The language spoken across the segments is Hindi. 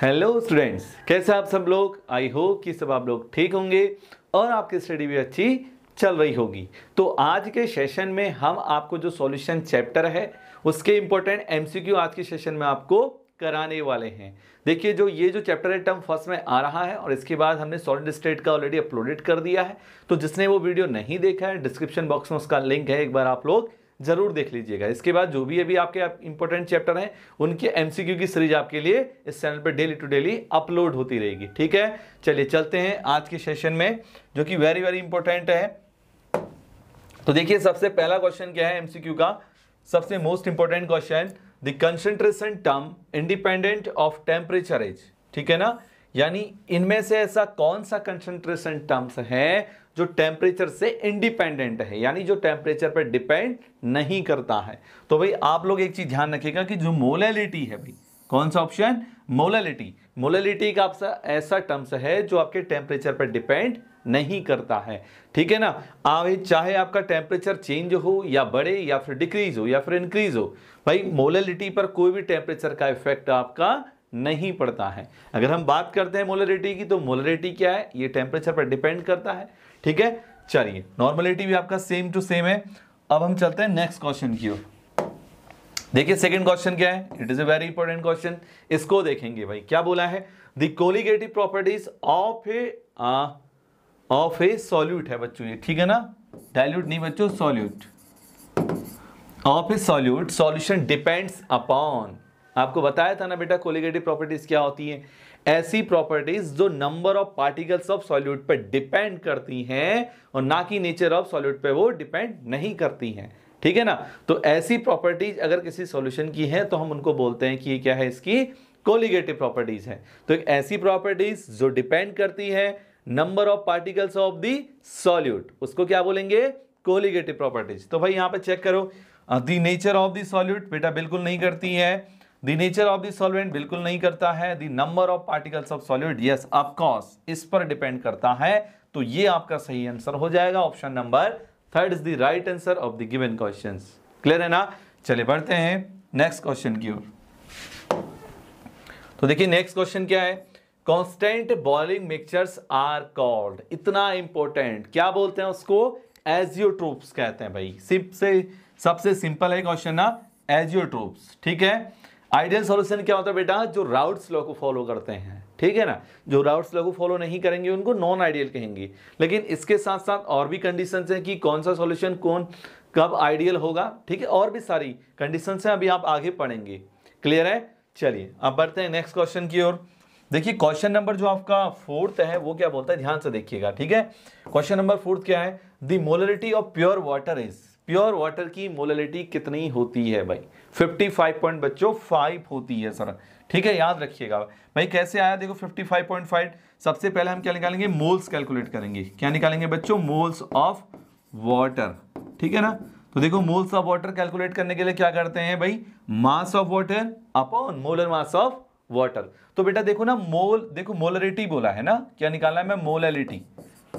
हेलो स्टूडेंट्स कैसे आप सब लोग आई होप कि सब आप लोग ठीक होंगे और आपकी स्टडी भी अच्छी चल रही होगी तो आज के सेशन में हम आपको जो सॉल्यूशन चैप्टर है उसके इम्पोर्टेंट एमसीक्यू आज के सेशन में आपको कराने वाले हैं देखिए जो ये जो चैप्टर है टर्म फर्स्ट में आ रहा है और इसके बाद हमने सॉलिड स्टेट का ऑलरेडी अपलोडेड कर दिया है तो जिसने वो वीडियो नहीं देखा है डिस्क्रिप्शन बॉक्स में उसका लिंक है एक बार आप लोग जरूर देख लीजिएगा इसके बाद जो भी अभी आपके इंपॉर्टेंट चैप्टर हैं उनके एमसीक्यू की सीरीज आपके लिए इस चैनल पर डेली टू डेली अपलोड होती रहेगी ठीक है चलिए चलते हैं आज के सेशन में जो कि वेरी वेरी इंपॉर्टेंट है तो देखिए सबसे पहला क्वेश्चन क्या है एमसीक्यू का सबसे most important question the concentration term independent of temperature is ठीक है ना यानी इनमें से ऐसा कौन सा कंसेंट्रेशन टर्म्स है जो टेम्परेचर से इंडिपेंडेंट है यानी जो टेम्परेचर पर डिपेंड नहीं करता है तो भाई आप लोग एक चीज़ ध्यान रखिएगा कि जो मोलैलिटी है भाई कौन सा ऑप्शन मोलैलिटी मोलैलिटी का आपका ऐसा टर्म्स है जो आपके टेम्परेचर पर डिपेंड नहीं करता है ठीक है ना आप चाहे आपका टेम्परेचर चेंज हो या बढ़े या फिर डिक्रीज हो या फिर इंक्रीज हो भाई मोलैलिटी पर कोई भी टेम्परेचर का इफेक्ट आपका नहीं पड़ता है अगर हम बात करते हैं मोलरिटी की तो मोलरिटी क्या है ये टेम्परेचर पर डिपेंड करता है ठीक है चलिए नॉर्मलिटी भी आपका सेम टू सेम है अब हम चलते हैं नेक्स्ट क्वेश्चन की ओर देखिए सेकंड क्वेश्चन क्या है it is a very important question इसको देखेंगे भाई क्या बोला है the colligative properties of a of a solute है बच्चों ये ठीक है ना डायल्यूट नहीं बच्चों solute of a solute solution depends upon आपको बताया था ना बेटा कोलिगेटिव प्रॉपर्टीज क्या होती है ऐसी प्रॉपर्टीज जो number of particles of solute पे डिपेंड करती हैं और ना कि नेचर ऑफ सॉल्यूट पे वो डिपेंड नहीं करती हैं ठीक है ना तो ऐसी प्रॉपर्टीज अगर किसी सॉल्यूशन की है तो हम उनको बोलते हैं कि ये क्या है इसकी कोलिगेटिव प्रॉपर्टीज है तो एक ऐसी प्रॉपर्टीज जो डिपेंड करती है number of particles of the solute उसको क्या बोलेंगे कोलिगेटिव प्रॉपर्टीज तो भाई यहां पर चेक करो the nature of the solute बेटा बिल्कुल नहीं करती है the nature of the solvent बिल्कुल नहीं करता है the number of particles of solute yes of course इस पर डिपेंड करता है तो ये आपका सही आंसर हो जाएगा option number third is the right answer of the given question clear है ना चले बढ़ते हैं नेक्स्ट क्वेश्चन की ओर तो देखिए नेक्स्ट क्वेश्चन क्या है constant boiling mixtures are called इतना इंपॉर्टेंट क्या बोलते हैं उसको एजियोट्रोप्स कहते हैं भाई सिप से सबसे सिंपल है क्वेश्चन ना एजियोट्रोप्स ठीक है आइडियल सॉल्यूशन क्या होता है बेटा जो राउट्स लॉ को फॉलो करते हैं ठीक है ना जो राउट्स लॉ को फॉलो नहीं करेंगे उनको नॉन आइडियल कहेंगे लेकिन इसके साथ साथ और भी कंडीशंस हैं कि कौन सा सॉल्यूशन कौन कब आइडियल होगा ठीक है और भी सारी कंडीशंस हैं अभी आप आगे पढ़ेंगे क्लियर है चलिए अब बढ़ते हैं नेक्स्ट क्वेश्चन की ओर देखिए क्वेश्चन नंबर जो आपका फोर्थ है वो क्या बोलता है ध्यान से देखिएगा ठीक है क्वेश्चन नंबर फोर्थ क्या है the molarity of pure water is pure water की मोलरिटी कितनी होती है भाई 55 पॉइंट बच्चों फाइव होती है सर ठीक है याद रखिएगा भाई कैसे आया देखो 55.5 सबसे पहले हम क्या निकालेंगे मोल्स कैलकुलेट करेंगे क्या निकालेंगे बच्चों मोल्स ऑफ वाटर ठीक है ना तो देखो मोल्स ऑफ वाटर कैलकुलेट करने के लिए क्या करते हैं भाई mass of water upon molar mass of water तो बेटा देखो ना मोल देखो मोलरिटी बोला है ना क्या निकालना है मैं मोलैलिटी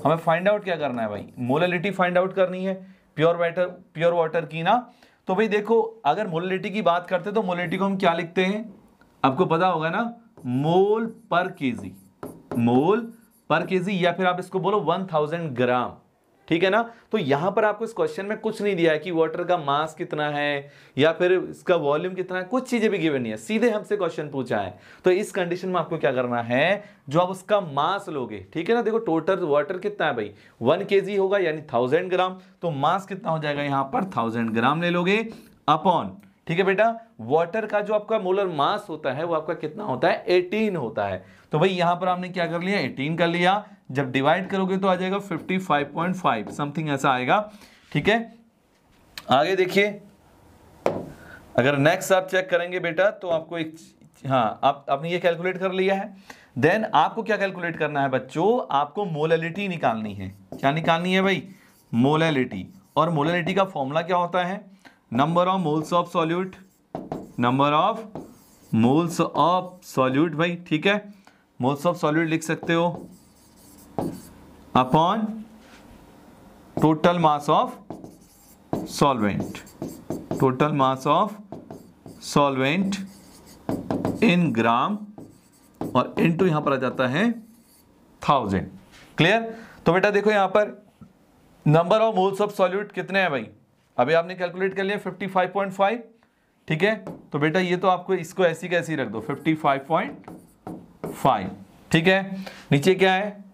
हमें फाइंड आउट क्या करना है भाई मोलैलिटी फाइंड आउट करनी है प्योर वाटर प्योर वाटर की ना तो भाई देखो अगर मोलिटी की बात करते तो मोलिटी को हम क्या लिखते हैं आपको पता होगा ना मोल पर केजी मोल पर केजी या फिर आप इसको बोलो 1000 ग्राम ठीक है ना तो यहाँ पर आपको इस क्वेश्चन में कुछ नहीं दिया है कि वाटर का मास कितना है या फिर इसका वॉल्यूम कितना है कुछ चीज़ें भी गिवन नहीं है सीधे हमसे क्वेश्चन पूछा है तो इस कंडीशन में आपको क्या करना है जो आप उसका मास लोगे ठीक है ना देखो टोटल वाटर कितना है भाई वन के होगा यानी थाउजेंड ग्राम तो मास कितना हो जाएगा यहां पर थाउजेंड ग्राम ले लोगे अपॉन ठीक है बेटा वाटर का जो आपका मोलर मास होता है वो आपका कितना होता है 18 होता है तो भाई यहां पर हमने क्या कर लिया 18 कर लिया जब डिवाइड करोगे तो आ जाएगा 55.5 समथिंग ऐसा आएगा ठीक है आगे देखिए अगर नेक्स्ट आप चेक करेंगे बेटा तो आपको एक हाँ आप आपने ये कैलकुलेट कर लिया है देन आपको क्या कैलकुलेट करना है बच्चों आपको मोलिटी निकालनी है क्या निकालनी है भाई मोलेलिटी और मोलिटी का फॉर्मूला क्या होता है number of moles of solute number of moles of solute भाई ठीक है मोल्स ऑफ सॉल्यूट लिख सकते हो upon total mass of solvent total mass of solvent in gram और इनटू यहां पर आ जाता है थाउजेंड क्लियर तो बेटा देखो यहां पर number of moles of solute कितने हैं भाई अभी आपने कैलकुलेट कर लिया 55.5 ठीक है तो बेटा ये तो आपको इसको ऐसी कैसी रख दो 55.5 ठीक है नीचे क्या है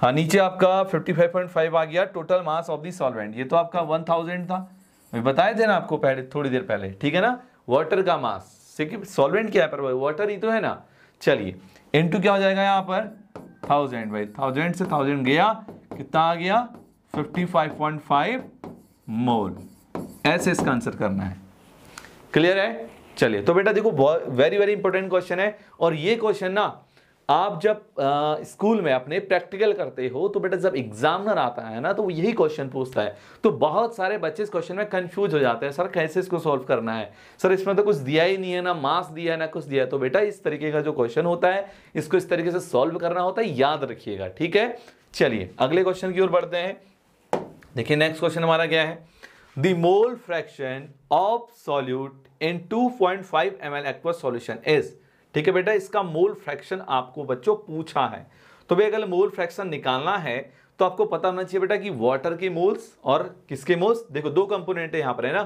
हाँ नीचे आपका 55.5 आ गया total mass of the solvent ये तो आपका 1000 था मैं बताए थे ना आपको पहले थोड़ी देर पहले ठीक है ना वाटर का मास सॉल्वेंट क्या है पर वाटर ही तो है ना चलिए इन क्या हो जाएगा यहाँ पर थाउजेंड भाई थाउजेंड से थाउजेंड गया कितना आ गया फिफ्टी मोल ऐसे इसका आंसर करना है क्लियर है चलिए तो बेटा देखो वेरी वेरी इंपॉर्टेंट क्वेश्चन है और ये क्वेश्चन ना आप जब आ, स्कूल में अपने प्रैक्टिकल करते हो तो बेटा जब एग्जामिनर आता है ना तो वो यही क्वेश्चन पूछता है तो बहुत सारे बच्चे इस क्वेश्चन में कंफ्यूज हो जाते हैं सर कैसे इसको सॉल्व करना है सर इसमें तो कुछ दिया ही नहीं है ना मार्क्स दिया है ना कुछ दिया है तो बेटा इस तरीके का जो क्वेश्चन होता है इसको इस तरीके से सॉल्व करना होता है याद रखिएगा ठीक है चलिए अगले क्वेश्चन की ओर बढ़ते हैं देखिए नेक्स्ट क्वेश्चन हमारा क्या है of mole in two point five M L aqueous solution is ठीक है बेटा इसका मोल फ्रैक्शन आपको बच्चों पूछा है तो भाई अगर मोल फ्रैक्शन निकालना है तो आपको पता होना चाहिए बेटा कि वाटर के मोल्स और किसके मोल्स देखो दो कंपोनेंट है यहां पर है ना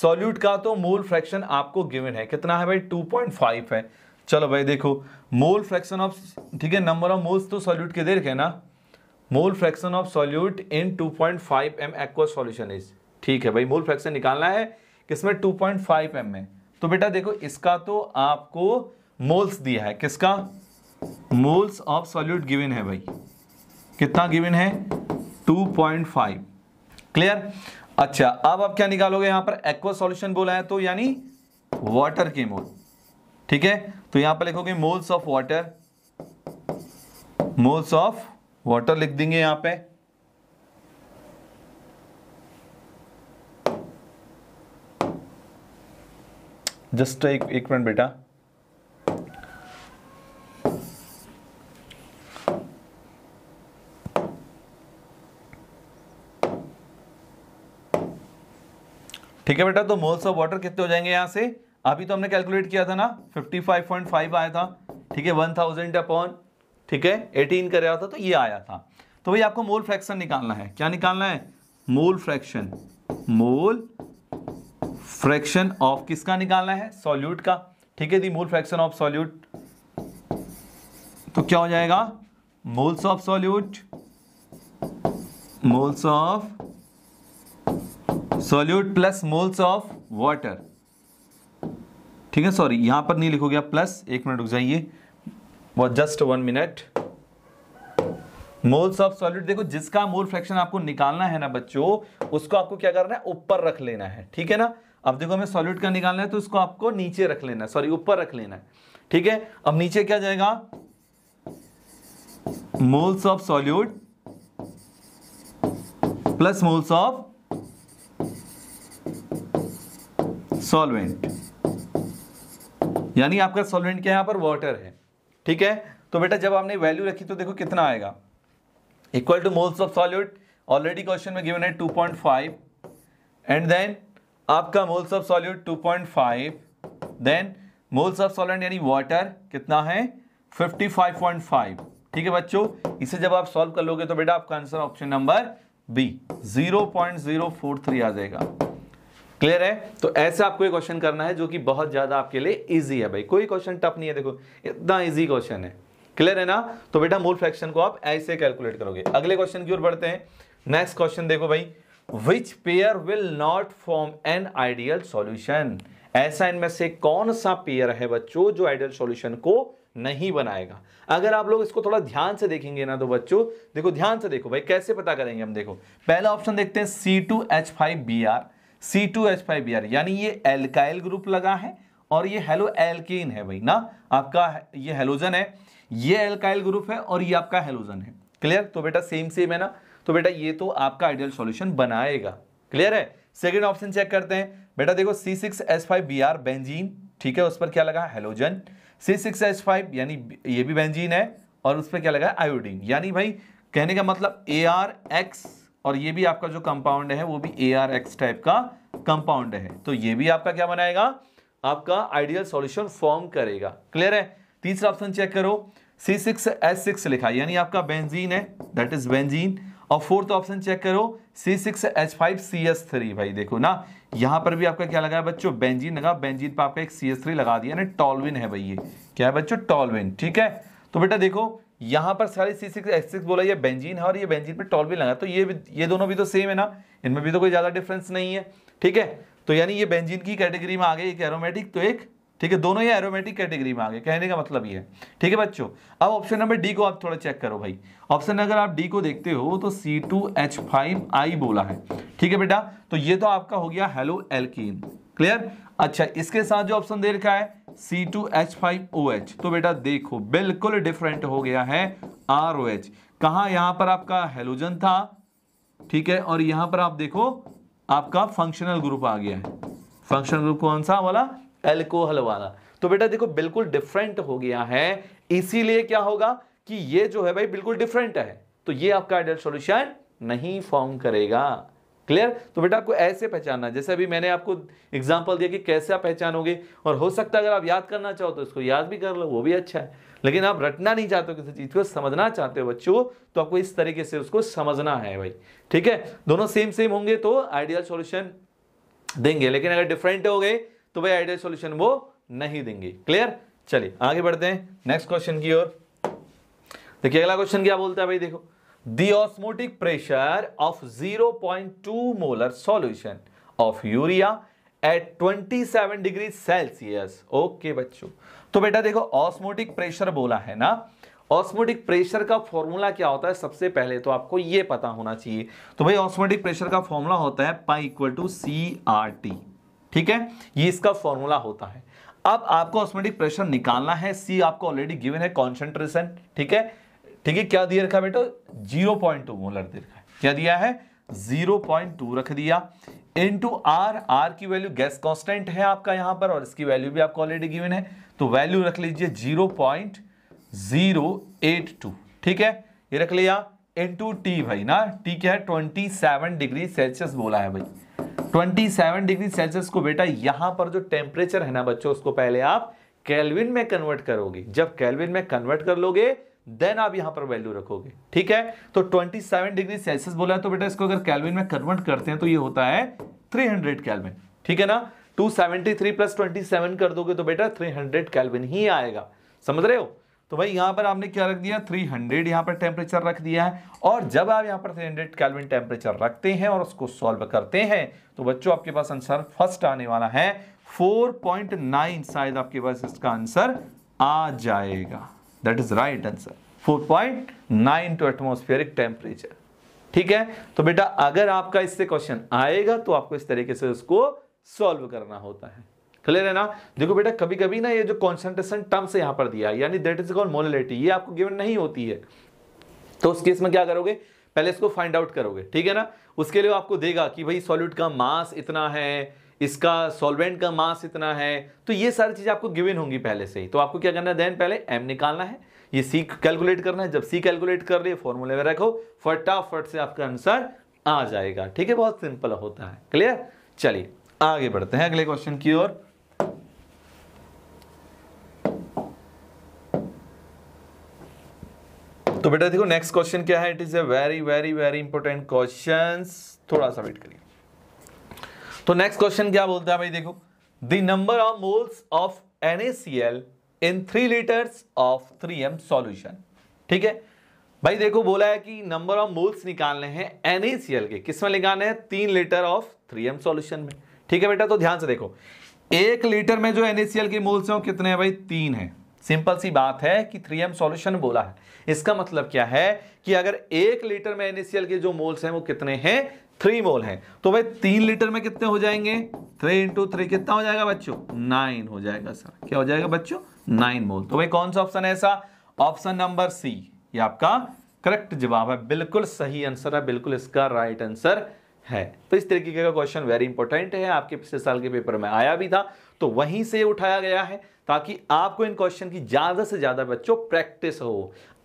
सॉल्यूट का तो मोल फ्रैक्शन आपको गिवन है कितना है भाई 2.5 है चलो भाई देखो मोल फ्रैक्शन ऑफ ठीक है नंबर ऑफ मोल्स तो सॉल्यूट के दे रखे ना mole fraction of solute in 2.5 point five M aqua solution is ठीक है भाई मोल फ्रैक्शन निकालना है किसमें टू पॉइंट फाइव एम में तो बेटा देखो इसका तो आपको मोल्स दिया है किसका मोल्स ऑफ सॉल्यूट गिवन है भाई कितना गिवन है 2.5 क्लियर अच्छा अब आप क्या निकालोगे यहां पर एक्वा सॉल्यूशन बोला है तो यानी वाटर के मोल ठीक है तो यहां पर लिखोगे moles of water moles of water लिख देंगे यहां पे जस्ट एक एक मिनट बेटा ठीक है बेटा तो मोल्स ऑफ वाटर कितने हो जाएंगे यहाँ से अभी तो हमने कैलकुलेट किया था ना 55.5 आया था ठीक है 1000 अपॉन ठीक है 18 कर रहा था तो ये आया था तो भाई आपको मोल फ्रैक्शन निकालना है क्या निकालना है mole fraction mole fraction of किसका निकालना है सॉल्यूट का ठीक है the mole fraction of solute तो क्या हो जाएगा moles of solute moles of solute plus moles of water ठीक है सॉरी यहां पर नहीं लिखोगे आप प्लस एक मिनट रुक जाइए just one minute moles of solute देखो जिसका मोल फ्रैक्शन आपको निकालना है ना बच्चों उसको आपको क्या करना है ऊपर रख लेना है ठीक है ना अब देखो हमें सॉल्यूट का निकालना है तो उसको आपको नीचे रख लेना है सॉरी ऊपर रख लेना है ठीक है अब नीचे क्या जाएगा moles of solute plus moles of solvent यानी आपका सॉल्वेंट क्या यहां पर वाटर है ठीक है तो बेटा जब आपने वैल्यू रखी तो देखो कितना आएगा equal to moles of solute already question में गिवन है 2.5 एंड देन आपका moles of solute 2.5 then moles of solvent यानी वाटर कितना है 55.5 ठीक है बच्चों इसे जब आप सॉल्व कर लोगे तो बेटा आपका आंसर ऑप्शन नंबर बी 0.043 आ जाएगा क्लियर है तो ऐसे आपको क्वेश्चन करना है जो कि बहुत ज़्यादा आपके लिए इजी है भाई कोई क्वेश्चन टफ नहीं है देखो इतना इजी क्वेश्चन है क्लियर है ना तो बेटा मूल फ्रैक्शन को आप ऐसे कैलकुलेट करोगे अगले क्वेश्चन की ओर बढ़ते हैं नेक्स्ट क्वेश्चन देखो भाई which pair will not form an ideal solution ऐसा इनमें से कौन सा पेयर है बच्चों जो आइडियल सोल्यूशन को नहीं बनाएगा अगर आप लोग इसको थोड़ा ध्यान से देखेंगे ना तो बच्चों देखो ध्यान से देखो भाई कैसे पता करेंगे हम देखो पहला ऑप्शन देखते हैं C two H five B R C two H five B R यानी ये एल्काइल ग्रुप लगा है और ये हेलो एल्किन है भाई ना आपका ये हेलोजन है ये एल्काइल ग्रुप है और ये आपका हेलोजन है क्लियर तो बेटा सेम सेम है ना तो बेटा ये तो आपका आइडियल सॉल्यूशन बनाएगा क्लियर है सेकेंड ऑप्शन चेक करते हैं बेटा देखो C six S five B R benzene ठीक है उस पर क्या लगा halogen C six S five यानी ये भी बेंजीन है और उस पर क्या लगा आयोडीन यानी भाई कहने का मतलब ए आर एक्स और ये भी आपका जो कंपाउंड है वो भी ए आर एक्स टाइप का कंपाउंड है तो ये भी आपका क्या बनाएगा आपका आइडियल सॉल्यूशन फॉर्म करेगा क्लियर है तीसरा ऑप्शन चेक करो सी सिक्स एस सिक्स लिखा यानी आपका बेंजीन है दैट इज बेंजीन और फोर्थ ऑप्शन चेक करो C six H five C S three भाई देखो ना यहां पर भी आपका क्या लगा है बच्चों बेंजीन लगा बेंजीन पर आपका एक सी एस थ्री लगा दिया टॉलविन है भाई ये क्या है बच्चों टॉलविन ठीक है तो बेटा देखो यहाँ पर सारी सी सिक्स एच सिक्स बोला ये बेंजीन है और ये बेंजीन पे टॉल भी लगा तो ये ये दोनों भी तो सेम है ना इनमें भी तो कोई ज़्यादा डिफरेंस नहीं है ठीक है तो यानी ये बेंजीन की कैटेगरी में आ गए एक एरोमेटिक तो एक ठीक है दोनों ये एरोमेटिक कैटेगरी में आ गए कहने का मतलब ये है ठीक है बच्चों अब ऑप्शन नंबर डी को आप थोड़ा चेक करो भाई ऑप्शन अगर आप डी को देखते हो तो C two H five I बोला है ठीक है बेटा तो ये तो आपका हो गया हेलो एल्कीन क्लियर अच्छा इसके साथ जो ऑप्शन दे रखा है C two H five O H तो बेटा देखो बिल्कुल डिफरेंट हो गया है आर ओ एच कहा यहां पर आपका हेलोजन था ठीक है और यहां पर आप देखो आपका फंक्शनल ग्रुप आ गया है फंक्शनल ग्रुप कौन सा वाला एल्कोहल वाला तो बेटा देखो बिल्कुल डिफरेंट हो गया है इसीलिए क्या होगा कि ये जो है भाई बिल्कुल डिफरेंट है तो ये आपका आइडियल सॉल्यूशन नहीं फॉर्म करेगा क्लियर तो बेटा आपको ऐसे पहचानना जैसे अभी मैंने आपको एग्जाम्पल दिया कि कैसे आप पहचानोगे और हो सकता है अगर आप याद करना चाहो तो इसको याद भी कर लो वो भी अच्छा है लेकिन आप रटना नहीं चाहते हो किसी चीज़ को समझना चाहते हो बच्चों तो आपको इस तरीके से उसको समझना है भाई ठीक है दोनों सेम सेम होंगे तो आइडियल सोल्यूशन देंगे लेकिन अगर डिफरेंट हो गए तो भाई आइडियल सोल्यूशन वो नहीं देंगे क्लियर चलिए आगे बढ़ते हैं नेक्स्ट क्वेश्चन की ओर देखिए अगला क्वेश्चन क्या बोलता है भाई देखो the osmotic pressure of 0.2 molar solution of urea at 27 degree Celsius okay बच्चो तो बेटा देखो ऑस्मोटिक प्रेशर बोला है ना ऑस्मोटिक प्रेशर का फॉर्मूला क्या होता है सबसे पहले तो आपको यह पता होना चाहिए तो भाई ऑस्मोटिक प्रेशर का फॉर्मूला होता है pi equal to C R T ठीक है ये इसका फॉर्मूला होता है अब आपको ऑस्मोटिक प्रेशर निकालना है सी आपको ऑलरेडी गिवन है कॉन्सेंट्रेशन ठीक है ठीक है क्या दिया रखा बेटो जीरो पॉइंट टू मोलर दे रखा है क्या दिया है जीरो पॉइंट टू रख दिया इन टू आर आर की वैल्यू गैस कॉन्स्टेंट है आपका यहां पर और इसकी वैल्यू भी आपको ऑलरेडी गिवन है तो वैल्यू रख लीजिए zero point zero eight two ठीक है ये रख लिया इन टू टी भाई ना टी क्या है ट्वेंटी सेवन डिग्री सेल्सियस बोला है भाई ट्वेंटी सेवन डिग्री सेल्सियस को बेटा यहां पर जो टेम्परेचर है ना बच्चों उसको पहले आप कैलविन में कन्वर्ट करोगे जब कैलविन में कन्वर्ट कर लोगे देन आप यहां पर वैल्यू रखोगे ठीक है तो 27 डिग्री सेल्सियस बोला है तो बेटा इसको अगर कैलविन में कन्वर्ट करते हैं तो ये होता है 300 हंड्रेड कैलविन ठीक है ना 273 सेवेंटी थ्री प्लस ट्वेंटी कर दोगे तो बेटा 300 हंड्रेड कैलविन ही आएगा समझ रहे हो तो भाई यहां पर आपने क्या रख दिया 300 हंड्रेड यहां पर टेम्परेचर रख दिया है और जब आप यहां पर 300 हंड्रेड कैलविन टेम्परेचर रखते हैं और उसको सॉल्व करते हैं तो बच्चों आपके पास आंसर फर्स्ट आने वाला है 4.9 शायद आपके पास इसका आंसर आ जाएगा that is right answer 4.9 two atmospheric temperature ठीक है तो बेटा अगर आपका इससे क्वेश्चन आएगा तो आपको इस तरीके से उसको सॉल्व करना होता है क्लियर है ना देखो बेटा कभी कभी ना ये जो कॉन्सेंट्रेशन टर्म्स यहां पर दिया यानी दैट इज कॉल मोलिटी ये आपको गिवन नहीं होती है तो उस केस में क्या करोगे पहले इसको फाइंड आउट करोगे ठीक है ना उसके लिए आपको देगा कि भाई सॉल्यूट का मास इतना है इसका सॉल्वेंट का मास इतना है तो ये सारी चीज़ें आपको गिवन होंगी पहले से ही तो आपको क्या करना है देन पहले एम निकालना है ये सी कैलकुलेट करना है जब सी कैलकुलेट कर लिए फॉर्मूले में रखो फटाफट से आपका आंसर आ जाएगा ठीक है बहुत सिंपल होता है क्लियर चलिए आगे बढ़ते हैं अगले क्वेश्चन की ओर तो बेटा देखो नेक्स्ट क्वेश्चन क्या है it is a very very very important question थोड़ा सा वेट करिए तो नेक्स्ट क्वेश्चन क्या बोलता है भाई देखो the number of moles of NaCl in three litres of three M solution ठीक है भाई देखो बोला है कि नंबर ऑफ मोल्स निकालने हैं NaCl के किसमें निकालने हैं तीन litre of three M solution में ठीक है बेटा तो ध्यान से देखो एक लीटर में जो NaCl के मोल्स हैं कितने हैं भाई तीन है सिंपल सी बात है कि 3m सोल्यूशन बोला है इसका मतलब क्या है कि अगर एक लीटर में NaCl के जो मोल्स हैं वो कितने हैं थ्री मोल है तो भाई तीन लीटर में कितने हो जाएंगे थ्री इंटू थ्री कितना हो जाएगा बच्चों नाइन हो जाएगा सर क्या हो जाएगा बच्चों नाइन मोल तो भाई कौन सा ऑप्शन है ऐसा ऑप्शन नंबर सी ये आपका करेक्ट जवाब है बिल्कुल सही आंसर है बिल्कुल इसका राइट आंसर है तो इस तरीके का क्वेश्चन वेरी इंपॉर्टेंट है आपके पिछले साल के पेपर में आया भी था तो वहीं से उठाया गया है ताकि आपको इन क्वेश्चन की ज़्यादा से ज़्यादा बच्चों प्रैक्टिस हो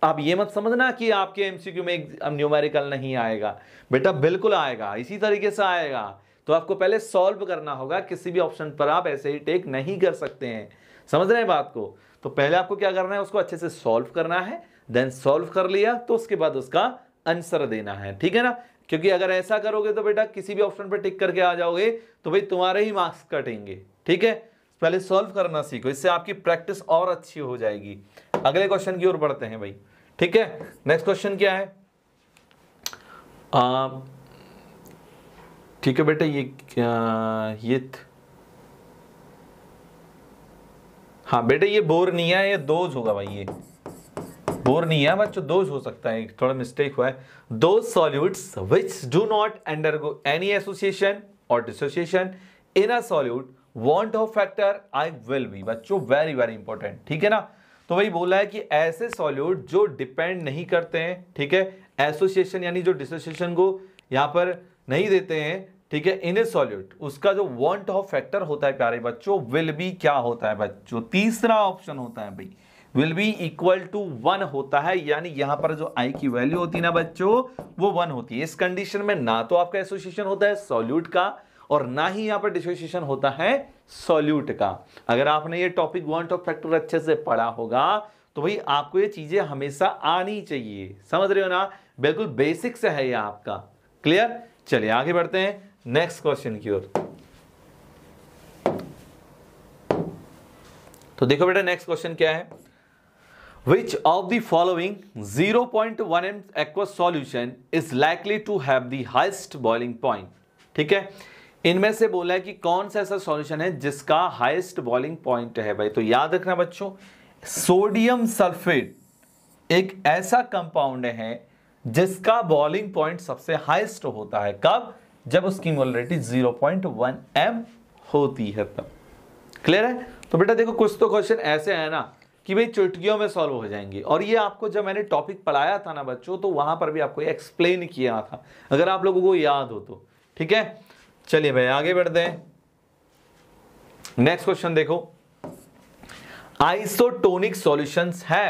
आप ये मत समझना कि आपके एमसीक्यू में एक न्यूमेरिकल नहीं आएगा बेटा बिल्कुल आएगा इसी तरीके से आएगा तो आपको पहले सॉल्व करना होगा किसी भी ऑप्शन पर आप ऐसे ही टेक नहीं कर सकते हैं समझ रहे हैं बात को तो पहले आपको क्या करना है उसको अच्छे से सॉल्व करना है देन सॉल्व कर लिया तो उसके बाद उसका आंसर देना है ठीक है ना क्योंकि अगर ऐसा करोगे तो बेटा किसी भी ऑप्शन पर टिक करके आ जाओगे तो भाई तुम्हारे ही मार्क्स कटेंगे ठीक है पहले सॉल्व करना सीखो इससे आपकी प्रैक्टिस और अच्छी हो जाएगी अगले क्वेश्चन की ओर बढ़ते हैं भाई ठीक है नेक्स्ट क्वेश्चन क्या है ठीक है बेटा ये ये हाँ बेटा ये बोर नहीं है ये दोज होगा भाई ये बोर नहीं है बच्चों दोज हो सकता है थोड़ा मिस्टेक हुआ है two solutes which do not undergo any association और dissociation in a solute won't of factor I will be बच्चों वेरी वेरी इंपॉर्टेंट ठीक है ना तो वही बोला है कि ऐसे सॉल्यूट जो डिपेंड नहीं करते हैं ठीक है एसोसिएशन यानी जो डिसोसिएशन को यहां पर नहीं देते हैं ठीक है इन ए सॉल्यूट उसका जो वॉन्ट ऑफ फैक्टर होता है प्यारे बच्चों विल बी क्या होता है बच्चों तीसरा ऑप्शन होता है भाई will be equal to one होता है यानी यहां पर जो आई की वैल्यू होती है ना बच्चों वो वन होती है इस कंडीशन में ना तो आपका एसोसिएशन होता है सॉल्यूट का और ना ही यहां पर डिसोसिएशन होता है सॉल्यूट का अगर आपने ये टॉपिक वन टॉप फैक्टर अच्छे से पढ़ा होगा तो भाई आपको ये चीज़ें हमेशा आनी चाहिए समझ रहे हो ना बिल्कुल बेसिक से है ये आपका क्लियर चलिए आगे बढ़ते हैं नेक्स्ट क्वेश्चन की ओर तो देखो बेटा नेक्स्ट क्वेश्चन क्या है which of the following 0.1 one M solution solution is likely to have the highest boiling point ठीक है इनमें से बोला है कि कौन सा ऐसा सॉल्यूशन है जिसका हाईएस्ट बॉइलिंग पॉइंट है भाई तो याद रखना बच्चों सोडियम सल्फेट एक ऐसा कंपाउंड है जिसका बॉइलिंग पॉइंट सबसे हाईएस्ट होता है कब जब उसकी मोलरिटी 0.1 एम होती है तब क्लियर है तो बेटा देखो कुछ तो क्वेश्चन ऐसे है ना कि भाई चुटकियों में सॉल्व हो जाएंगे और ये आपको जब मैंने टॉपिक पढ़ाया था ना बच्चों तो वहां पर भी आपको एक्सप्लेन किया था अगर आप लोगों को याद हो तो ठीक है चलिए भाई आगे बढ़ते हैं नेक्स्ट क्वेश्चन देखो आइसोटोनिक सॉल्यूशंस है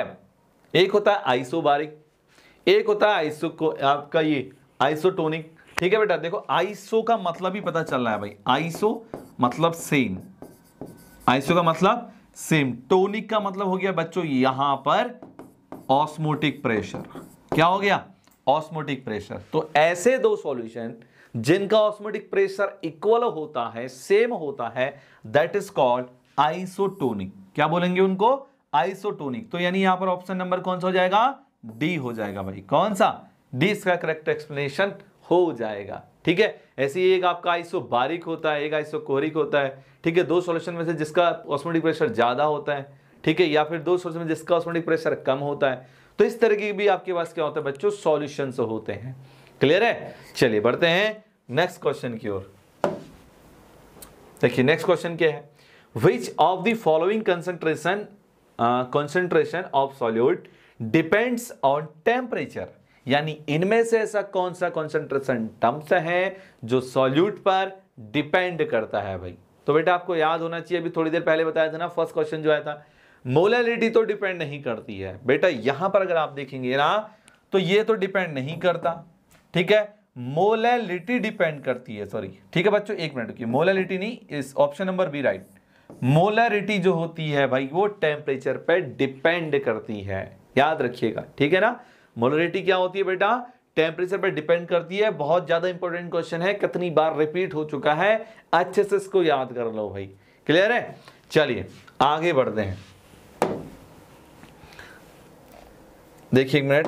एक होता है आइसोबारिक एक होता है आइसो को आपका ये आइसोटोनिक ठीक है बेटा देखो आइसो का मतलब ही पता चल रहा है भाई आइसो मतलब सेम आइसो का मतलब सेम टोनिक का मतलब हो गया बच्चों यहां पर ऑस्मोटिक प्रेशर क्या हो गया ऑस्मोटिक प्रेशर तो ऐसे दो सॉल्यूशन जिनका ऑस्मोटिक प्रेशर इक्वल होता है सेम होता है दैट इज कॉल्ड आइसोटोनिक क्या बोलेंगे उनको आइसोटोनिक तो यानी यहां पर ऑप्शन नंबर कौन सा हो जाएगा डी हो जाएगा भाई कौन सा डी इसका करेक्ट एक्सप्लेनेशन हो जाएगा ठीक है ऐसे ही एक आपका आइसो बारिक होता है एक आइसो कोरिक होता है ठीक है दो सॉल्यूशन में से जिसका ऑस्मोटिक प्रेशर ज़्यादा होता है ठीक है या फिर दो सॉल्यूशन में जिसका ऑस्मोटिक प्रेशर कम होता है तो इस तरह की भी आपके पास क्या होता है बच्चों सॉल्यूशंस होते हैं क्लियर है चलिए बढ़ते हैं नेक्स्ट क्वेश्चन की ओर देखिए नेक्स्ट क्वेश्चन क्या है which of the following concentration concentration of solute depends on temperature यानी इनमें से ऐसा कौन सा कॉन्सेंट्रेशन टम्स है जो सॉल्यूट पर डिपेंड करता है भाई तो बेटा आपको याद होना चाहिए अभी थोड़ी देर पहले बताया था ना फर्स्ट क्वेश्चन जो आया था मोलैलिटी तो डिपेंड नहीं करती है बेटा यहां पर अगर आप देखेंगे ना तो ये तो डिपेंड नहीं करता ठीक है मोलैलिटी डिपेंड करती है सॉरी ठीक है बच्चों एक मिनट की मोलैलिटी नहीं इस option number B right molarity जो होती है भाई वो टेम्परेचर पे डिपेंड करती है याद रखिएगा ठीक है ना मोलरिटी क्या होती है बेटा टेम्परेचर पर डिपेंड करती है बहुत ज़्यादा इंपॉर्टेंट क्वेश्चन है कितनी बार रिपीट हो चुका है अच्छे से इसको याद कर लो भाई क्लियर है चलिए आगे बढ़ते हैं देखिए एक मिनट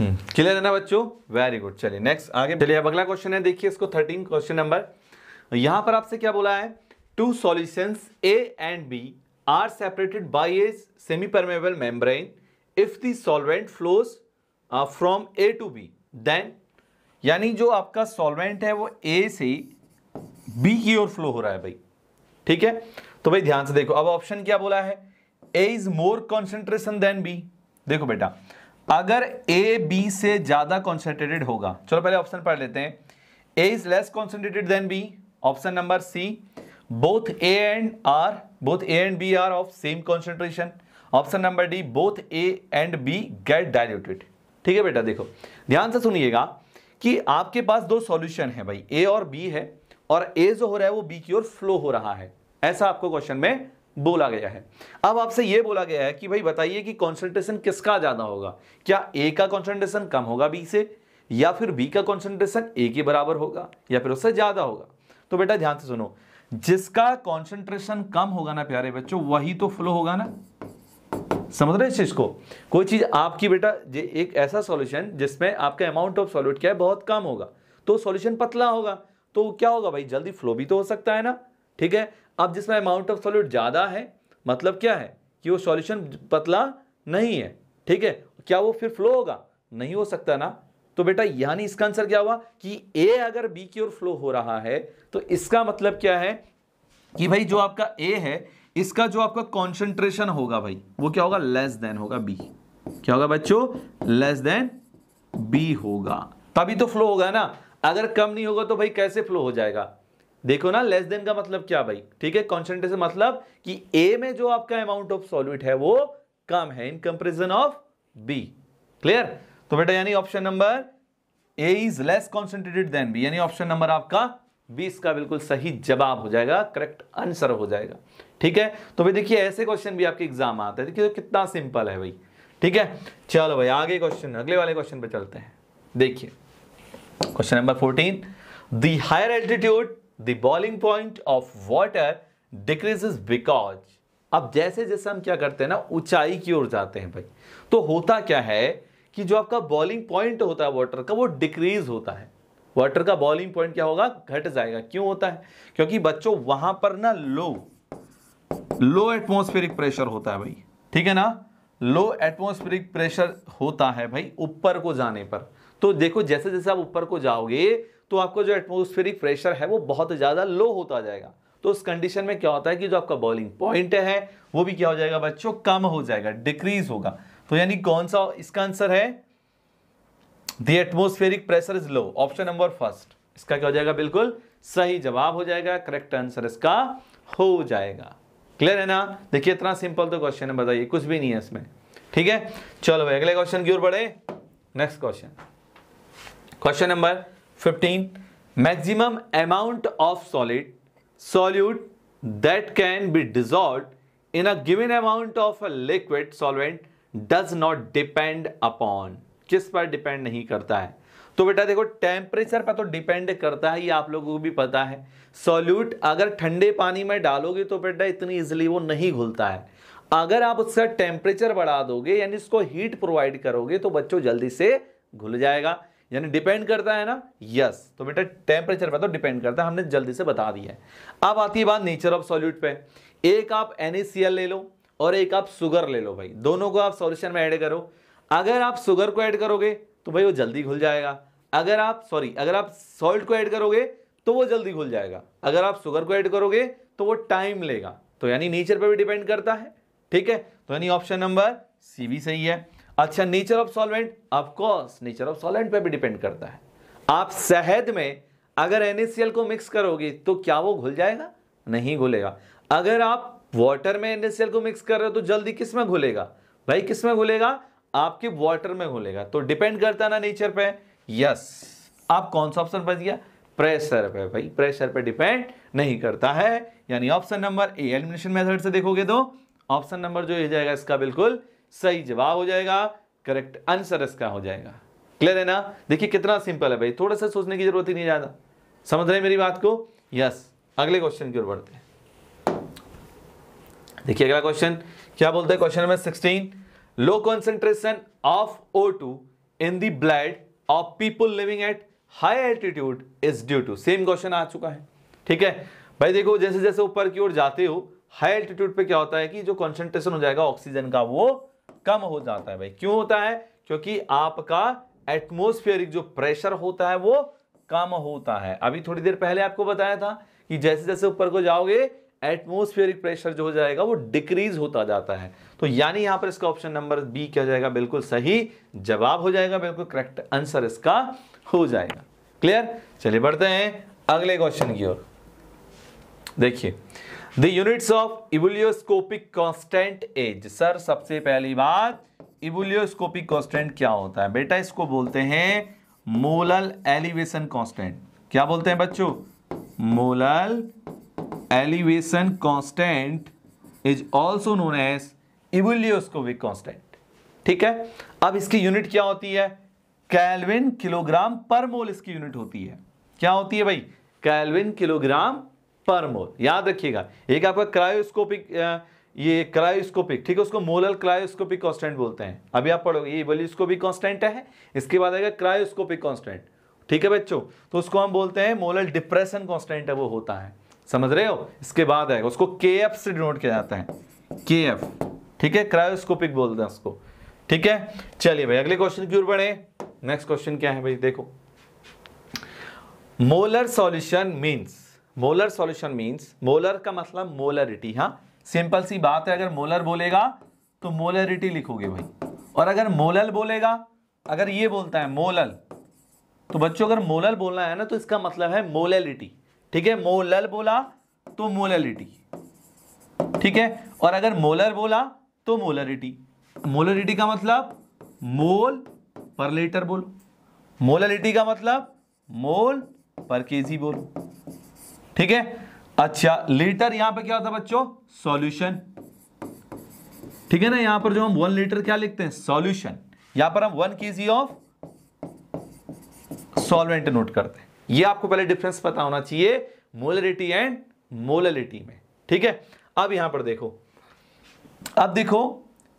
क्लियर हम्म। है ना बच्चों वेरी गुड चलिए नेक्स्ट आगे चलिए अब अगला क्वेश्चन है देखिए इसको थर्टीन क्वेश्चन नंबर यहां पर आपसे क्या बोला है two solutions A and B are separated by a semi permeable membrane if the solvent flows from A to B then यानी जो आपका सॉल्वेंट है वो ए से बी की ओर फ्लो हो रहा है भाई ठीक है तो भाई ध्यान से देखो अब ऑप्शन क्या बोला है A is more concentration than B देखो बेटा अगर ए बी से ज्यादा कॉन्सेंट्रेटेड होगा चलो पहले ऑप्शन पढ़ लेते हैं A is less concentrated than B option number C both A and are both A and B are of same concentration option number D both A and B get diluted ठीक है बेटा देखो ध्यान से सुनिएगा कि आपके पास दो सॉल्यूशन है भाई ए और बी है और ए जो हो रहा है वो बी की ओर फ्लो हो रहा है ऐसा आपको क्वेश्चन में बोला गया है अब आपसे यह बोला गया है कि भाई बताइए कि कॉन्सेंट्रेशन किसका ज़्यादा होगा क्या ए का कॉन्सेंट्रेशन कम होगा बी से या फिर बी का कॉन्सेंट्रेशन ए के बराबर होगा या फिर उससे ज़्यादा होगा तो बेटा ध्यान से सुनो जिसका कॉन्सेंट्रेशन कम होगा ना प्यारे बच्चों वही तो फ्लो होगा ना समझ रहे इस चीज़ को कोई चीज़ आपकी बेटा ये एक ऐसा सॉल्यूशन जिसमें आपका अमाउंट ऑफ सॉल्यूट क्या है बहुत कम होगा तो सॉल्यूशन पतला होगा तो क्या होगा भाई जल्दी फ्लो भी तो हो सकता है ना ठीक है अब जिसमें अमाउंट ऑफ सॉल्यूट ज़्यादा है मतलब क्या है कि वो सॉल्यूशन पतला नहीं है ठीक है क्या वो फिर फ्लो होगा नहीं हो सकता ना तो बेटा यानी इसका आंसर क्या हुआ कि ए अगर बी की ओर फ्लो हो रहा है तो इसका मतलब क्या है कि भाई जो आपका ए है इसका जो आपका कॉन्सेंट्रेशन होगा भाई वो क्या होगा लेस देन होगा बी क्या होगा बच्चों लेस देन बी होगा तभी तो फ्लो होगा ना अगर कम नहीं होगा तो भाई कैसे फ्लो हो जाएगा देखो ना लेस देन का मतलब क्या भाई ठीक है कॉन्सेंट्रेशन मतलब कि ए में जो आपका अमाउंट ऑफ सॉल्यूट है वो कम है in comparison of B clear तो बेटा यानी option number A is less concentrated than B यानी ऑप्शन नंबर आपका बी इसका बिल्कुल सही जवाब हो जाएगा करेक्ट आंसर हो जाएगा ठीक है तो भाई देखिए ऐसे क्वेश्चन भी आपके एग्जाम आते हैं देखिए तो कितना सिंपल है भाई ठीक है चलो भाई आगे क्वेश्चन अगले वाले क्वेश्चन पे चलते हैं देखिए question number fourteen higher altitude the boiling point of water decreases because अब जैसे जैसे हम क्या करते हैं ना ऊंचाई की ओर जाते हैं भाई तो होता क्या है कि जो आपका बॉइलिंग पॉइंट होता है वाटर का वो डिक्रीज होता है वाटर का बॉइलिंग पॉइंट क्या होगा घट जाएगा क्यों होता है क्योंकि बच्चों वहां पर ना लो लो एटमोस्फेरिक प्रेशर होता है भाई ठीक है ना लो एटमोस्फेरिक प्रेशर होता है भाई ऊपर को जाने पर तो देखो जैसे जैसे आप ऊपर को जाओगे तो आपका जो एटमोस्फेरिक प्रेशर है वो बहुत ज़्यादा लो होता जाएगा तो उस कंडीशन में क्या होता है कि जो आपका बॉइलिंग पॉइंट है वो भी क्या हो जाएगा बच्चों कम हो जाएगा डिक्रीज होगा तो यानी कौन सा इसका आंसर है the atmospheric pressure is low option number first इसका क्या हो जाएगा बिल्कुल सही जवाब हो जाएगा करेक्ट आंसर इसका हो जाएगा क्लियर है ना देखिए इतना सिंपल तो क्वेश्चन है बताइए कुछ भी नहीं है इसमें ठीक है चलो भाई अगले क्वेश्चन की ओर बढ़े next question question number fifteen maximum amount of solid solute that can be dissolve in a given amount of a liquid solvent does not depend upon किस पर डिपेंड नहीं करता है तो बेटा देखो टेम्परेचर पर तो डिपेंड करता है ये आप लोगों को भी पता है सॉल्यूट अगर ठंडे पानी में डालोगे तो बेटा इतनी इजिली वो नहीं घुलता है अगर आप उसका टेम्परेचर बढ़ा दोगे यानी इसको हीट प्रोवाइड करोगे तो बच्चों जल्दी से घुल जाएगा यानी डिपेंड करता है ना यस तो बेटा टेम्परेचर पर तो डिपेंड करता है हमने जल्दी से बता दिया है अब आती है बात नेचर ऑफ सॉल्यूट पे एक आप एन ले लो और एक आप शुगर ले लो भाई दोनों को आप सॉल्यूशन में ऐड करो अगर आप शुगर को ऐड करोगे तो भाई वो जल्दी घुल जाएगा अगर आप सॉरी अगर आप सॉल्ट को ऐड करोगे तो वो जल्दी घुल जाएगा अगर आप शुगर को ऐड करोगे तो वो टाइम लेगा तो यानी नेचर पर भी डिपेंड करता है ठीक है तो यानी ऑप्शन नंबर सी भी सही है अच्छा nature of solvent of course nature of solvent पे भी डिपेंड करता है आप शहद में अगर एन को मिक्स करोगे तो क्या वो घुल जाएगा नहीं घुलेगा अगर आप वाटर में एन को मिक्स कर रहे हो तो जल्दी किस में घुलेगा भाई किस में घुलेगा आपके वाटर में घुलेगा तो डिपेंड करता है ना नेचर पे यस आप कौन सा ऑप्शन बच गया प्रेशर पे भाई प्रेशर पे डिपेंड नहीं करता है यानी option number A elimination method से देखोगे तो ऑप्शन नंबर जो हो जाएगा इसका बिल्कुल सही जवाब हो जाएगा करेक्ट आंसर इसका हो जाएगा क्लियर है ना देखिए कितना सिंपल है भाई थोड़ा सा सोचने की जरूरत ही नहीं ज़्यादा समझ रहे मेरी बात को यस अगले क्वेश्चन की ओर बढ़ते हैं देखिए अगला क्वेश्चन क्या बोलते हैं question number sixteen low concentration of O two in the blood of people living at high altitude is due to same question आ चुका है ठीक है भाई देखो जैसे जैसे ऊपर की ओर जाते हो हाई एल्टीट्यूड पे क्या होता है कि जो कॉन्सेंट्रेशन हो जाएगा ऑक्सीजन का वो कम हो जाता है भाई क्यों होता है क्योंकि आपका एटमोस्फेरिक जो प्रेशर होता है वो कम होता है अभी थोड़ी देर पहले आपको बताया था कि जैसे जैसे ऊपर को जाओगे एटमोस्फेरिक प्रेशर जो हो जाएगा वो डिक्रीज होता जाता है तो यानी यहां पर इसका ऑप्शन नंबर बी क्या जाएगा बिल्कुल सही जवाब हो जाएगा बिल्कुल करेक्ट आंसर इसका हो जाएगा क्लियर चलिए बढ़ते हैं अगले क्वेश्चन की ओर देखिए the units of ebullioscopic constant as sir सबसे पहली बात इवोलियोस्कोपिक कॉन्स्टेंट क्या होता है बेटा इसको बोलते हैं मोलल एलिवेशन कॉन्स्टेंट क्या बोलते हैं बच्चों molal elevation constant is also known as ebullioscopic constant ठीक है अब इसकी यूनिट क्या होती है कैलविन किलोग्राम पर मोल इसकी यूनिट होती है क्या होती है भाई कैलविन किलोग्राम पर मोल याद रखिएगा एक आपका क्रायोस्कोपिक ये क्रायोस्कोपिक ठीक है उसको मोलल क्रायोस्कोपिक कांस्टेंट बोलते हैं अभी आप पढ़ोगे ये वोल्यूस्कोपिक कांस्टेंट है इसके बाद आएगा क्रायोस्कोपिक कांस्टेंट ठीक है बच्चों तो उसको हम बोलते हैं मोलल डिप्रेशन कांस्टेंट है वो होता है समझ रहे हो इसके बाद आएगा उसको के एफ से डिनोट किया जाता है के एफ ठीक है क्रायोस्कोपिक बोलते हैं उसको ठीक है चलिए भाई अगले क्वेश्चन की ओर बढ़े नेक्स्ट क्वेश्चन क्या है भाई देखो molar solution means molar solution means molar का मतलब मोलरिटी हाँ सिंपल सी बात है अगर मोलर बोलेगा तो मोलरिटी लिखोगे भाई और अगर मोलल बोलेगा अगर ये बोलता है मोलल तो बच्चों अगर मोलल बोलना है ना तो इसका मतलब है मोललिटी ठीक है मोलल बोला तो मोललिटी ठीक है और अगर मोलर बोला तो मोलरिटी मोलरिटी का मतलब मोल पर लीटर बोलो मोलरिटी का मतलब मोल पर केजी बोलो ठीक है अच्छा लीटर यहां पे क्या होता है बच्चों सॉल्यूशन ठीक है ना यहां पर जो हम वन लीटर क्या लिखते हैं सॉल्यूशन यहां पर हम वन के ऑफ सॉल्वेंट नोट करते हैं ये आपको पहले डिफरेंस पता होना चाहिए मोलरिटी एंड मोललिटी में ठीक है अब यहां पर देखो अब देखो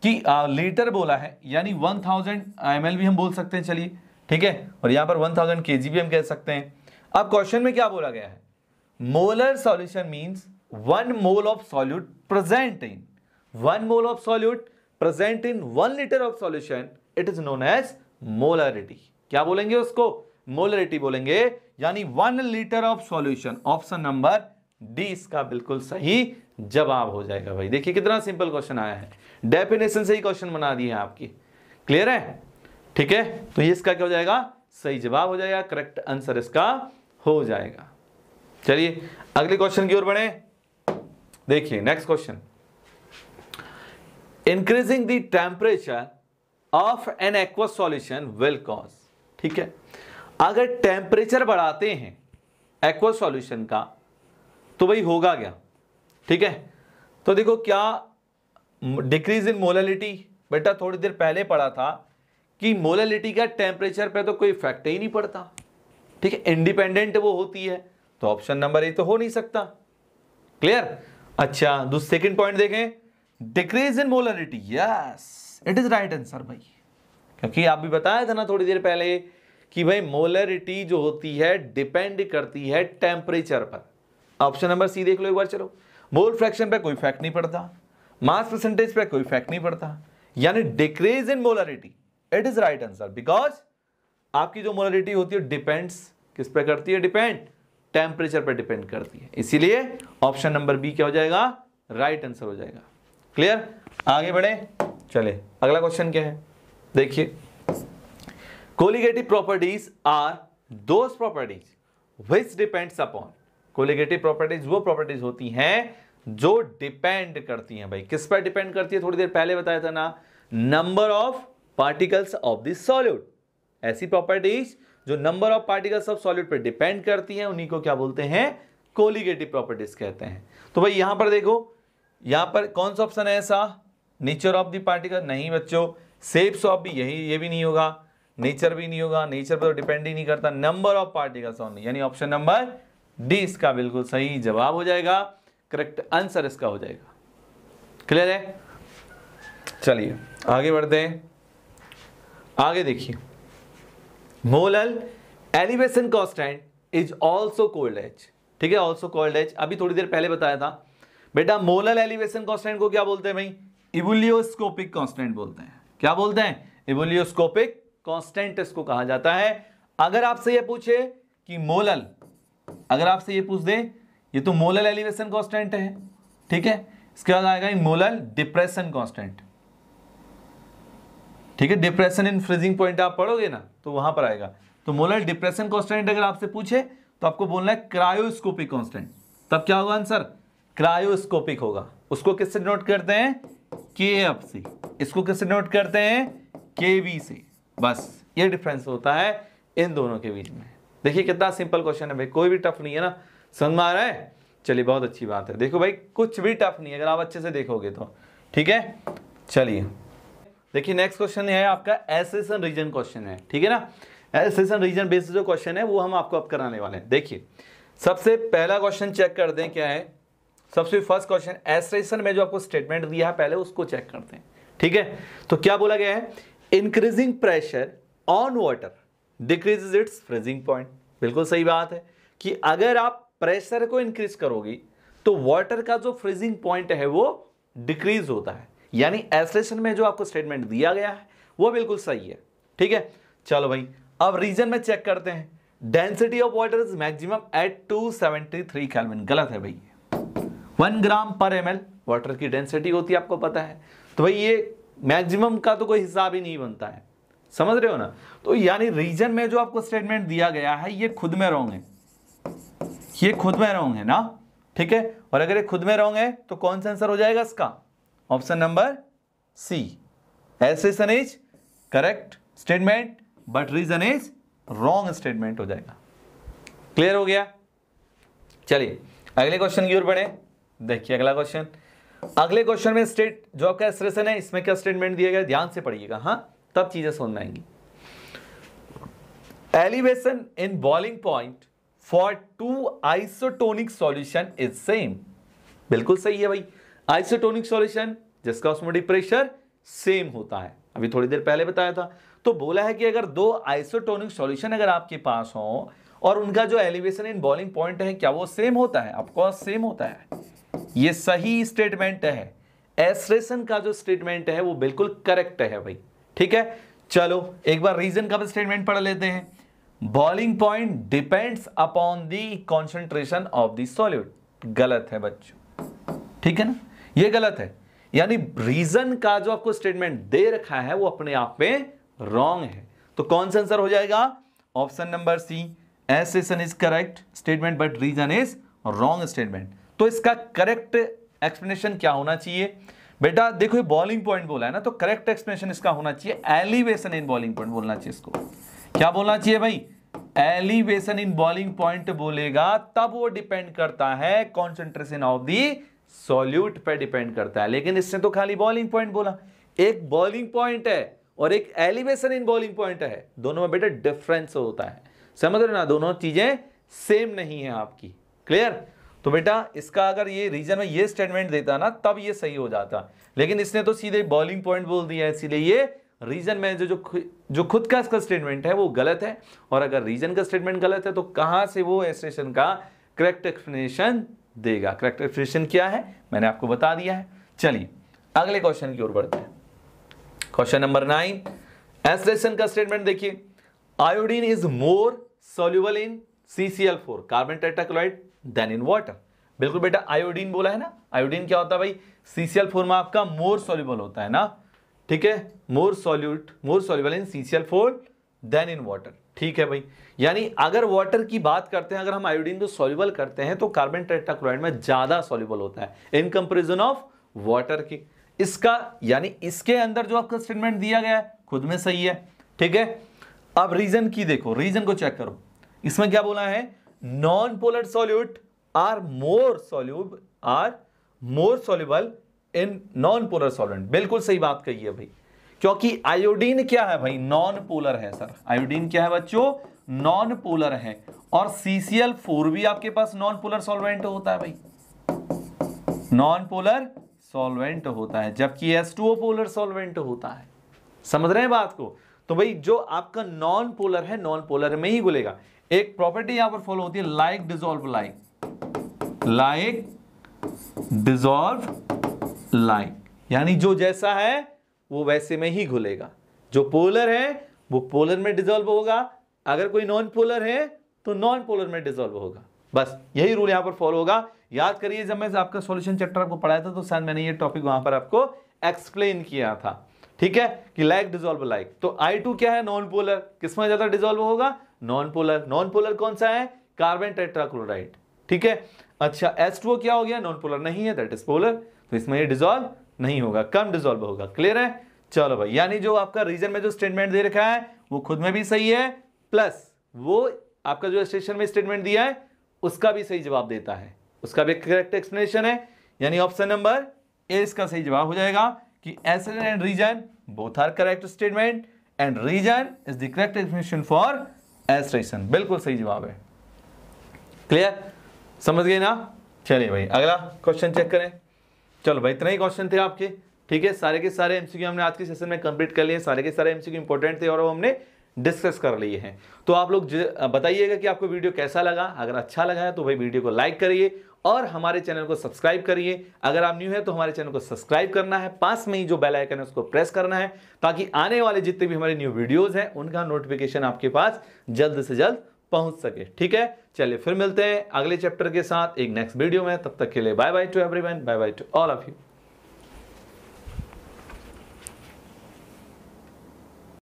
कि आ, लीटर बोला है यानी 1000 थाउजेंड भी हम बोल सकते हैं चलिए ठीक है और यहां पर 1000 थाउजेंड भी हम कह सकते हैं अब क्वेश्चन में क्या बोला गया है molar solution means one mole of solute present in one mole of solute present in one litre of solution it is known as molarity क्या बोलेंगे उसको मोलरिटी बोलेंगे यानी one litre of solution option number D इसका बिल्कुल सही जवाब हो जाएगा भाई देखिए कितना सिंपल क्वेश्चन आया है डेफिनेशन से ही क्वेश्चन बना दिए आपकी क्लियर है ठीक है तो ये इसका क्या हो जाएगा सही जवाब हो जाएगा करेक्ट आंसर इसका हो जाएगा चलिए अगले क्वेश्चन की ओर बढ़े देखिए next question increasing the temperature of an aqueous solution will cause ठीक है अगर टेम्परेचर बढ़ाते हैं एक्वस सॉल्यूशन का तो भाई होगा क्या ठीक है तो देखो क्या डिक्रीज इन मोलालिटी बेटा थोड़ी देर पहले पढ़ा था कि मोलालिटी का टेम्परेचर पे तो कोई इफेक्ट ही नहीं पड़ता ठीक है इंडिपेंडेंट वो होती है तो ऑप्शन नंबर ए तो हो नहीं सकता क्लियर अच्छा सेकंड पॉइंट देखें decrease in molarity yes it is right answer भाई क्योंकि आप भी बताया था ना थोड़ी देर पहले कि भाई मोलरिटी जो होती है डिपेंड करती है टेम्परेचर पर ऑप्शन नंबर सी देख लो एक बार चलो मोल फ्रैक्शन पर कोई फैक्ट नहीं पड़ता मास परसेंटेज पर कोई फैक्ट नहीं पड़ता यानी decrease in molarity it is right answer because आपकी जो मोलरिटी होती है डिपेंड्स किस पे करती है डिपेंड टेम्परेचर पर डिपेंड करती है इसीलिए ऑप्शन नंबर बी क्या हो जाएगा राइट right आंसर हो जाएगा क्लियर आगे बढ़े चले अगला क्वेश्चन क्या है देखिए colligative properties are those properties which depends upon colligative properties वो प्रॉपर्टीज होती हैं जो डिपेंड करती हैं भाई किस पर डिपेंड करती है थोड़ी देर पहले बताया था ना number of particles of the solute ऐसी प्रॉपर्टीज जो नंबर ऑफ पार्टिकल्स सब सॉलिड पर डिपेंड करती हैं उन्हीं को क्या बोलते हैं कोलिगेटिव प्रॉपर्टीज कहते हैं तो भाई यहां पर देखो यहां पर कौन सा ऑप्शन है ऐसा नेचर ऑफ द पार्टिकल नहीं बच्चों सेप्स ऑफ भी यही ये भी नहीं होगा नेचर भी नहीं होगा नेचर पर तो डिपेंड ही नहीं करता नंबर ऑफ पार्टिकल्स ऑन यानी ऑप्शन नंबर डी इसका बिल्कुल सही जवाब हो जाएगा करेक्ट आंसर इसका हो जाएगा क्लियर है चलिए आगे बढ़ते हैं आगे देखिए molal elevation constant is also called H ठीक है ऑल्सो कोल्ड एच अभी थोड़ी देर पहले बताया था बेटा मोलल एलिवेशन कॉन्स्टेंट को क्या बोलते हैं भाई इवोलियोस्कोपिक कॉन्स्टेंट बोलते हैं क्या बोलते हैं इवोलियोस्कोपिक कॉन्स्टेंट इसको कहा जाता है अगर आपसे यह पूछे कि मोलल अगर आपसे यह पूछ दे ये तो मोलल एलिवेशन कॉन्स्टेंट है ठीक है इसके बाद आएगा मोलल डिप्रेशन कॉन्स्टेंट ठीक है डिप्रेशन इन फ्रीजिंग पॉइंट आप पढ़ोगे ना तो वहां पर आएगा तो मोलर डिप्रेशन कॉन्स्टेंट अगर आपसे पूछे तो आपको बोलना है क्रायोस्कोपिक कॉन्स्टेंट तब क्या होगा आंसर क्रायोस्कोपिक होगा उसको किससे नोट करते हैं के एफ से इसको किससे नोट करते हैं के वी से बस ये डिफरेंस होता है इन दोनों के बीच में देखिए कितना सिंपल क्वेश्चन है भाई कोई भी टफ नहीं है ना समझ में आ रहा है चलिए बहुत अच्छी बात है देखो भाई कुछ भी टफ नहीं है अगर आप अच्छे से देखोगे तो ठीक है चलिए देखिए नेक्स्ट क्वेश्चन है आपका एसेसन रीजन क्वेश्चन है ठीक है ना एसेसन रीजन बेस जो क्वेश्चन है वो हम आपको अब कराने वाले हैं देखिए सबसे पहला क्वेश्चन चेक कर दें क्या है सबसे फर्स्ट क्वेश्चन एसेसन में जो आपको स्टेटमेंट दिया है पहले उसको चेक करते हैं ठीक है तो क्या बोला गया है increasing pressure on water decrease its freezing point बिल्कुल सही बात है कि अगर आप प्रेशर को इंक्रीज करोगी तो वाटर का जो फ्रीजिंग पॉइंट है वो डिक्रीज होता है यानी एसलेशन में जो आपको स्टेटमेंट दिया गया है वो बिल्कुल सही है ठीक है चलो भाई अब रीजन में चेक करते हैं density of water is maximum at 273 seventy गलत है भाई वन ग्राम पर एम वाटर की डेंसिटी होती है आपको पता है तो भाई ये मैक्सिमम का तो कोई हिसाब ही नहीं बनता है समझ रहे हो ना तो यानी रीजन में जो आपको स्टेटमेंट दिया गया है ये खुद में रॉन्ग है ये खुद में रॉन्ग है ना ठीक है और अगर ये खुद में रॉन्ग है तो कौन सा आंसर हो जाएगा इसका option number C assertion is correct statement but reason is wrong statement हो जाएगा क्लियर हो गया चलिए अगले क्वेश्चन की ओर बढ़े देखिए अगला क्वेश्चन अगले क्वेश्चन में स्टेट जो आपका एक्सप्रेशन है इसमें क्या स्टेटमेंट दिया गया ध्यान से पढ़िएगा हाँ तब चीजें समझ में आएंगी elevation in boiling point for two isotonic solution is same बिल्कुल सही है भाई आइसोटोनिक सॉल्यूशन जिसका ऑस्मोटिक प्रेशर सेम होता है अभी थोड़ी देर पहले बताया था तो बोला है कि अगर दो आइसोटोनिक सॉल्यूशन अगर आपके पास हो और उनका जो एलिवेशन इन बॉलिंग पॉइंट है क्या वो सेम होता है ऑफकोर्स सेम होता है ये सही स्टेटमेंट है एसरेसन का जो स्टेटमेंट है वो बिल्कुल करेक्ट है भाई ठीक है चलो एक बार रीजन का स्टेटमेंट पढ़ लेते हैं boiling point depends upon the concentration of solute गलत है बच्चों ठीक है ना ये गलत है यानी रीजन का जो आपको स्टेटमेंट दे रखा है वो अपने आप में रॉन्ग है तो कौन सा आंसर हो जाएगा option number C assertion is correct statement but reason is wrong statement तो इसका करेक्ट एक्सप्लेनेशन क्या होना चाहिए बेटा देखो ये बॉलिंग पॉइंट बोला है ना तो करेक्ट एक्सप्लेनेशन इसका होना चाहिए एलिवेशन इन बॉलिंग पॉइंट बोलना चाहिए इसको क्या बोलना चाहिए भाई एलिवेशन इन बॉलिंग पॉइंट बोलेगा तब वो डिपेंड करता है कॉन्सेंट्रेशन ऑफ दी सॉल्यूट पे डिपेंड करता है लेकिन इसने तो खाली बॉलिंग पॉइंट बोला एक बॉलिंग पॉइंट है और एक एलिवेशन इन बॉलिंग पॉइंट है दोनों में बेटा डिफरेंस होता है समझ रहे ना दोनों चीजें सेम नहीं है आपकी क्लियर तो बेटा इसका अगर ये रीजन में ये स्टेटमेंट देता ना तब ये सही हो जाता लेकिन इसने तो सीधे बॉलिंग पॉइंट बोल दिया इसीलिए ये रीजन में जो जो जो खुद का इसका स्टेटमेंट है वो गलत है और अगर रीजन का स्टेटमेंट गलत है तो कहां से वो एस्टेशन का करेक्ट एक्सप्लेनेशन देगा करेक्ट एक्सप्लेनेशन क्या है मैंने आपको बता दिया है चलिए अगले क्वेश्चन की ओर बढ़ते हैं क्वेश्चन नंबर नाइन एस्टेशन का स्टेटमेंट देखिए iodine is more soluble in CCL four carbon tetrachloride than in water बिल्कुल बेटा आयोडीन बोला है ना आयोडीन क्या होता है भाई सीसीएल फोर में आपका मोर सोल्यूबल होता है ना ठीक है more solute more soluble in C C L four than in water ठीक है भाई यानी अगर वाटर की बात करते हैं अगर हम आयोडीन को सॉल्यूबल करते हैं तो कार्बन टेट्राक्लोराइड में ज़्यादा सॉल्यूबल होता है इन कंपेरिजन ऑफ वाटर के इसका यानी इसके अंदर जो आपका स्टेटमेंट दिया गया है खुद में सही है ठीक है अब रीजन की देखो रीजन को चेक करो इसमें क्या बोला है non polar solute are more soluble are more soluble in non polar solute बिल्कुल सही बात कही है भाई क्योंकि आयोडीन क्या है भाई नॉन पोलर है सर आयोडीन क्या है बच्चों नॉन पोलर है और सीसीएल फोर भी आपके पास नॉन पोलर सॉल्वेंट होता है भाई नॉन पोलर सॉल्वेंट होता है जबकि एस टू पोलर सॉल्वेंट होता है समझ रहे हैं बात को तो भाई जो आपका नॉन पोलर है नॉन पोलर में ही बोलेगा एक प्रॉपर्टी यहां पर फॉलो होती है like dissolve like like dissolve like यानी जो जैसा है वो वैसे में ही घुलेगा जो पोलर है वो पोलर में डिजोल्व होगा अगर कोई नॉन पोलर है तो नॉन पोलर में डिजोल्व होगा बस यही रूल यहां पर फॉलो होगा याद करिए जब मैं आपका सॉल्यूशन चैप्टर आपको पढ़ाया था तो शायद मैंने ये टॉपिक वहां पर आपको एक्सप्लेन किया था ठीक है कि लाइक डिजोल्व लाइक तो आई क्या है नॉन पोलर किसमें ज्यादा डिजोल्व होगा नॉन पोलर नॉन पोलर कौन सा है कार्बन टेट्राक्लोराइड ठीक है अच्छा एस क्या हो गया नॉन पोलर नहीं है दैट इज पोलर तो इसमें ये डिजोल्व नहीं होगा कम डिजोल्व होगा क्लियर है चलो भाई यानी जो आपका रीजन में जो स्टेटमेंट दे रखा है वो खुद में भी सही है प्लस वो आपका जो स्टेशन में स्टेटमेंट दिया है उसका भी सही जवाब देता है उसका भी करेक्ट एक्सप्लेनेशन है यानी ऑप्शन नंबर ए इसका सही जवाब हो जाएगा कि assertion and reason both are correct statement and reason is the correct explanation for assertion बिल्कुल सही जवाब है क्लियर समझ गए ना चलिए भाई अगला क्वेश्चन चेक करें चलो भाई इतना ही क्वेश्चन थे आपके ठीक है सारे के सारे एमसीक्यू हमने आज के सेशन में कंप्लीट कर लिए सारे के सारे एमसीक्यू इंपॉर्टेंट थे और वो हमने डिस्कस कर लिए हैं तो आप लोग बताइएगा कि आपको वीडियो कैसा लगा अगर अच्छा लगा है तो भाई वीडियो को लाइक करिए और हमारे चैनल को सब्सक्राइब करिए अगर आप न्यू है तो हमारे चैनल को सब्सक्राइब करना है पास में ही जो बेल आइकन है उसको प्रेस करना है ताकि आने वाले जितने भी हमारे न्यू वीडियोज़ हैं उनका नोटिफिकेशन आपके पास जल्द से जल्द पहुंच सके ठीक है चलिए फिर मिलते हैं अगले चैप्टर के साथ एक नेक्स्ट वीडियो में तब तक के लिए bye bye to everyone bye bye to all of you